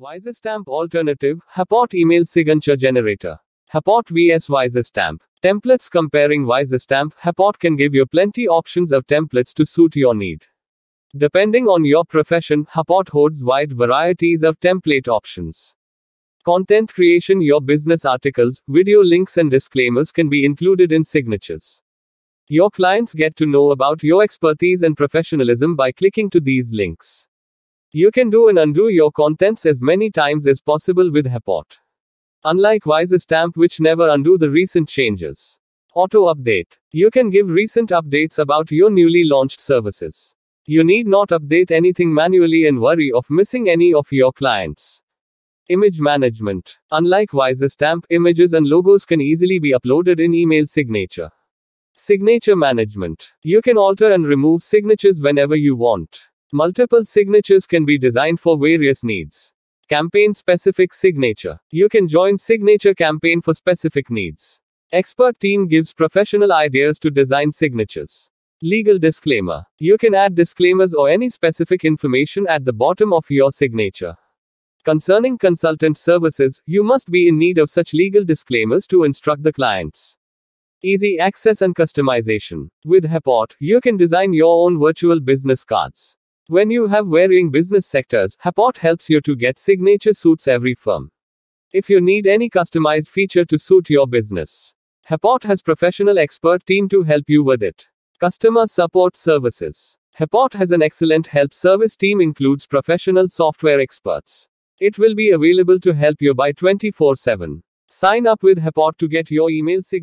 Wisestamp Alternative Hapot Email Signature Generator. Hapot vs Wisestamp. Templates Comparing Wisestamp Hapot can give you plenty options of templates to suit your need. Depending on your profession, Hapot holds wide varieties of template options. Content creation Your business articles, video links, and disclaimers can be included in signatures. Your clients get to know about your expertise and professionalism by clicking to these links. You can do and undo your contents as many times as possible with Hepot. Unlike Wisestamp which never undo the recent changes. Auto update. You can give recent updates about your newly launched services. You need not update anything manually and worry of missing any of your clients. Image management. Unlike Wisestamp, images and logos can easily be uploaded in email signature. Signature management. You can alter and remove signatures whenever you want. Multiple signatures can be designed for various needs. Campaign specific signature. You can join signature campaign for specific needs. Expert team gives professional ideas to design signatures. Legal disclaimer. You can add disclaimers or any specific information at the bottom of your signature. Concerning consultant services, you must be in need of such legal disclaimers to instruct the clients. Easy access and customization. With Hepot, you can design your own virtual business cards. When you have varying business sectors, Haport helps you to get signature suits every firm. If you need any customized feature to suit your business, Haport has professional expert team to help you with it. Customer support services. Haport has an excellent help service team includes professional software experts. It will be available to help you by 24/7. Sign up with Haport to get your email signature